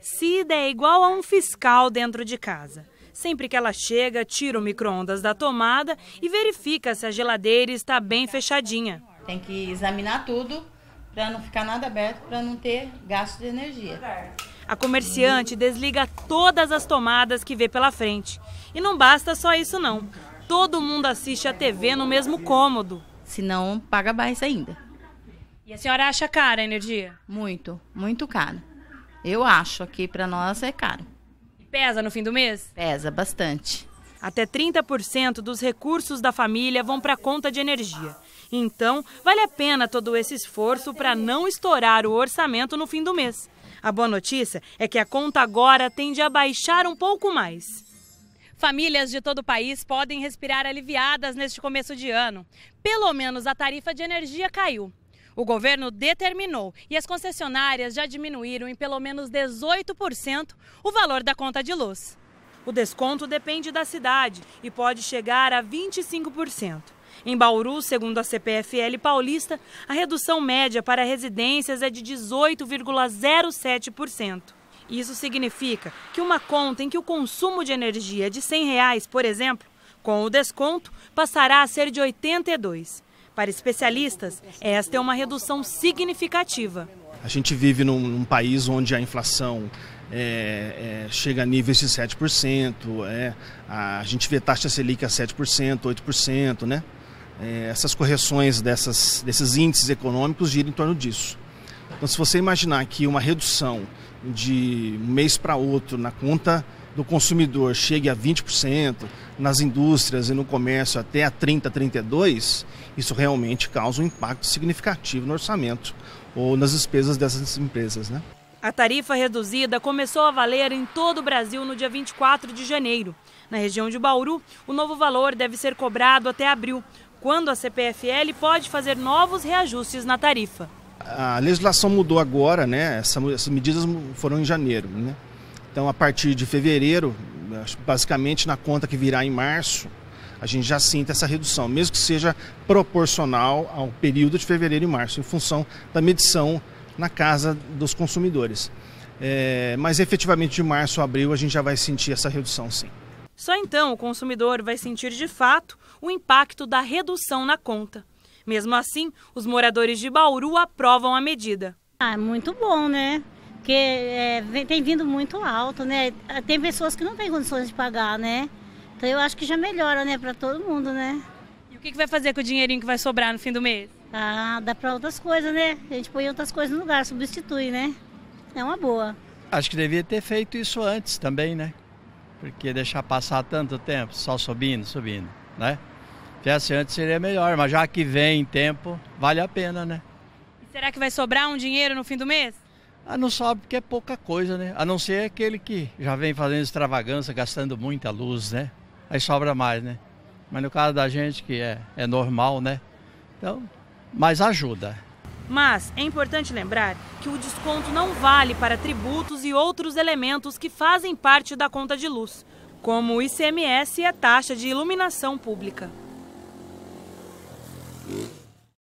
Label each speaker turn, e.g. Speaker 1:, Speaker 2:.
Speaker 1: Cida é igual a um fiscal dentro de casa. Sempre que ela chega, tira o micro-ondas da tomada e verifica se a geladeira está bem fechadinha. Tem que examinar tudo para não ficar nada aberto, para não ter gasto de energia. A comerciante desliga todas as tomadas que vê pela frente. E não basta só isso não. Todo mundo assiste a TV no mesmo cômodo. Se não, paga mais ainda. E a senhora acha cara a energia? Muito, muito cara. Eu acho, aqui para nós é caro. Pesa no fim do mês? Pesa bastante. Até 30% dos recursos da família vão para a conta de energia. Então, vale a pena todo esse esforço para não estourar o orçamento no fim do mês. A boa notícia é que a conta agora tende a baixar um pouco mais. Famílias de todo o país podem respirar aliviadas neste começo de ano. Pelo menos a tarifa de energia caiu. O governo determinou e as concessionárias já diminuíram em pelo menos 18% o valor da conta de luz. O desconto depende da cidade e pode chegar a 25%. Em Bauru, segundo a CPFL paulista, a redução média para residências é de 18,07%. Isso significa que uma conta em que o consumo de energia é de R$ 100, reais, por exemplo, com o desconto, passará a ser de 82. Para especialistas, esta é uma redução significativa.
Speaker 2: A gente vive num, num país onde a inflação é, é, chega a níveis de 7%, é, a, a gente vê taxa Selic a 7%, 8%, né? É, essas correções dessas, desses índices econômicos giram em torno disso. Então, se você imaginar que uma redução de um mês para outro na conta do consumidor chegue a 20%, nas indústrias e no comércio até a 30%, 32%, isso realmente causa um impacto significativo no orçamento ou nas despesas dessas empresas. Né?
Speaker 1: A tarifa reduzida começou a valer em todo o Brasil no dia 24 de janeiro. Na região de Bauru, o novo valor deve ser cobrado até abril, quando a CPFL pode fazer novos reajustes na tarifa.
Speaker 2: A legislação mudou agora, né? essas medidas foram em janeiro. Né? Então, a partir de fevereiro, basicamente na conta que virá em março, a gente já sinta essa redução, mesmo que seja proporcional ao período de fevereiro e março, em função da medição na casa dos consumidores. É, mas efetivamente de março a abril a gente já vai sentir essa redução sim.
Speaker 1: Só então o consumidor vai sentir de fato o impacto da redução na conta. Mesmo assim, os moradores de Bauru aprovam a medida. Ah, é muito bom, né? Porque é, tem vindo muito alto, né? Tem pessoas que não têm condições de pagar, né? Então eu acho que já melhora, né, para todo mundo, né? E o que, que vai fazer com o dinheirinho que vai sobrar no fim do mês? Ah, dá para outras coisas, né? A gente põe outras coisas no lugar, substitui, né? É uma boa.
Speaker 3: Acho que devia ter feito isso antes também, né? Porque deixar passar tanto tempo só subindo, subindo, né? assim antes seria melhor, mas já que vem tempo, vale a pena, né?
Speaker 1: E será que vai sobrar um dinheiro no fim do mês? Ah, não sobe porque é pouca
Speaker 3: coisa, né? A não ser aquele que já vem fazendo extravagância, gastando muita luz, né? aí sobra mais, né? Mas no caso da gente, que é, é normal, né? Então, mas ajuda.
Speaker 1: Mas é importante lembrar que o desconto não vale para tributos e outros elementos que fazem parte da conta de luz, como o ICMS e a taxa de iluminação pública.